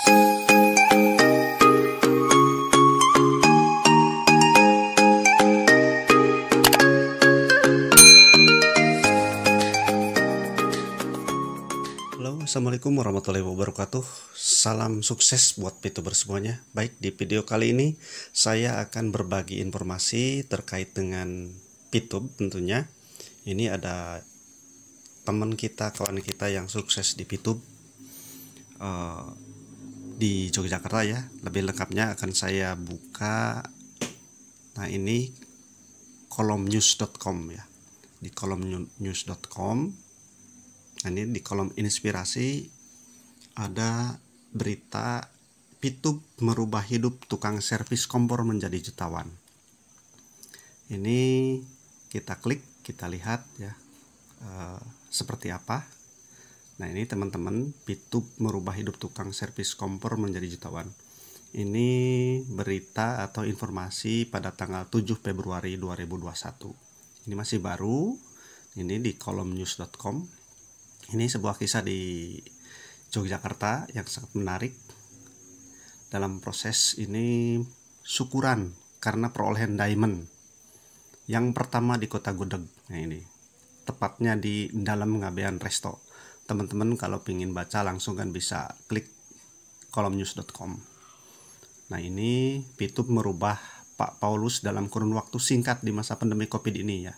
Halo, Assalamualaikum warahmatullahi wabarakatuh Salam sukses buat VTuber semuanya Baik di video kali ini Saya akan berbagi informasi Terkait dengan VTube tentunya Ini ada Teman kita, kawan kita yang sukses di VTube di Yogyakarta ya lebih lengkapnya akan saya buka nah ini kolom news.com ya di kolom news.com nah ini di kolom inspirasi ada berita pitup merubah hidup tukang servis kompor menjadi jutawan ini kita klik kita lihat ya e, seperti apa Nah ini teman-teman Pitub merubah hidup tukang servis kompor menjadi jutawan. Ini berita atau informasi pada tanggal 7 Februari 2021. Ini masih baru, ini di kolom news.com. Ini sebuah kisah di Yogyakarta yang sangat menarik. Dalam proses ini syukuran karena perolehan diamond. Yang pertama di kota Gudeg. Nah ini, tepatnya di dalam ngabean resto teman-teman kalau ingin baca langsung kan bisa klik kolomnews.com nah ini Pitup merubah Pak Paulus dalam kurun waktu singkat di masa pandemi COVID ini ya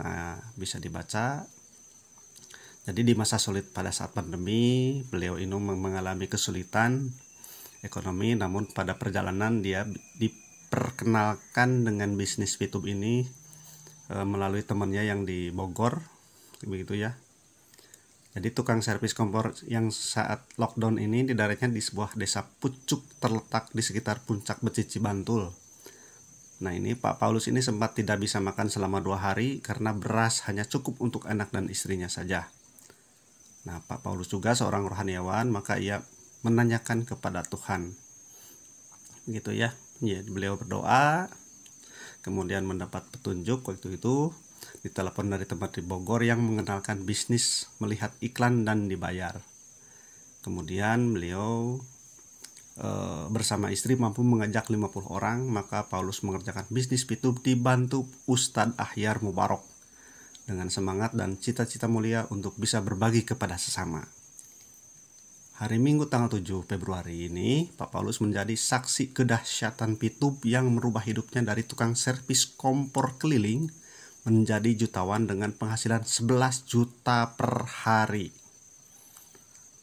nah bisa dibaca jadi di masa sulit pada saat pandemi, beliau ini mengalami kesulitan ekonomi, namun pada perjalanan dia diperkenalkan dengan bisnis pitup ini Eh, melalui temannya yang di Bogor begitu ya jadi tukang servis kompor yang saat lockdown ini didaratnya di sebuah desa pucuk terletak di sekitar puncak Becici Bantul. Nah ini Pak Paulus ini sempat tidak bisa makan selama dua hari karena beras hanya cukup untuk anak dan istrinya saja. Nah Pak Paulus juga seorang rohaniawan maka ia menanyakan kepada Tuhan. Gitu ya. ya beliau berdoa kemudian mendapat petunjuk waktu itu ditelepon dari tempat di Bogor yang mengenalkan bisnis melihat iklan dan dibayar. Kemudian beliau e, bersama istri mampu mengajak 50 orang, maka Paulus mengerjakan bisnis itu dibantu Ustadz Ahyar Mubarok dengan semangat dan cita-cita mulia untuk bisa berbagi kepada sesama. Hari Minggu tanggal 7 Februari ini, Pak Paulus menjadi saksi kedahsyatan pitup yang merubah hidupnya dari tukang servis kompor keliling menjadi jutawan dengan penghasilan 11 juta per hari.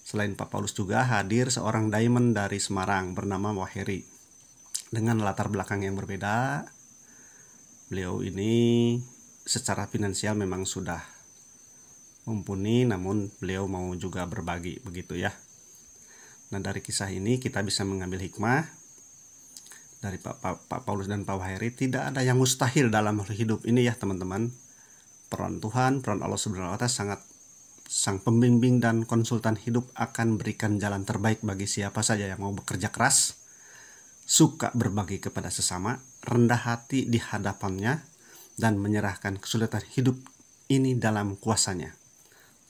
Selain Pak Paulus juga hadir seorang diamond dari Semarang bernama Waheri. Dengan latar belakang yang berbeda, beliau ini secara finansial memang sudah mumpuni namun beliau mau juga berbagi begitu ya. Nah dari kisah ini kita bisa mengambil hikmah dari Pak, Pak, Pak Paulus dan Pak Wahiri tidak ada yang mustahil dalam hidup ini ya teman-teman peran Tuhan peran Allah Subhanahu sangat sang pembimbing dan konsultan hidup akan berikan jalan terbaik bagi siapa saja yang mau bekerja keras suka berbagi kepada sesama rendah hati di hadapannya dan menyerahkan kesulitan hidup ini dalam kuasanya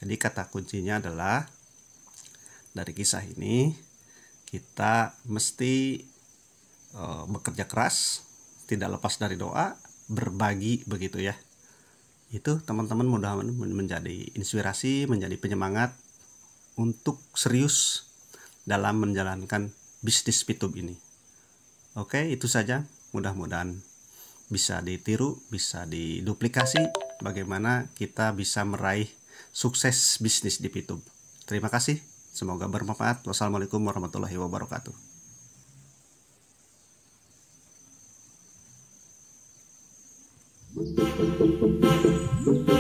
jadi kata kuncinya adalah dari kisah ini kita mesti e, bekerja keras tidak lepas dari doa berbagi begitu ya itu teman-teman mudah-mudahan menjadi inspirasi menjadi penyemangat untuk serius dalam menjalankan bisnis pitub ini oke itu saja mudah-mudahan bisa ditiru, bisa diduplikasi bagaimana kita bisa meraih sukses bisnis di Pitub. Terima kasih. Semoga bermanfaat. Wassalamualaikum warahmatullahi wabarakatuh. Thank you.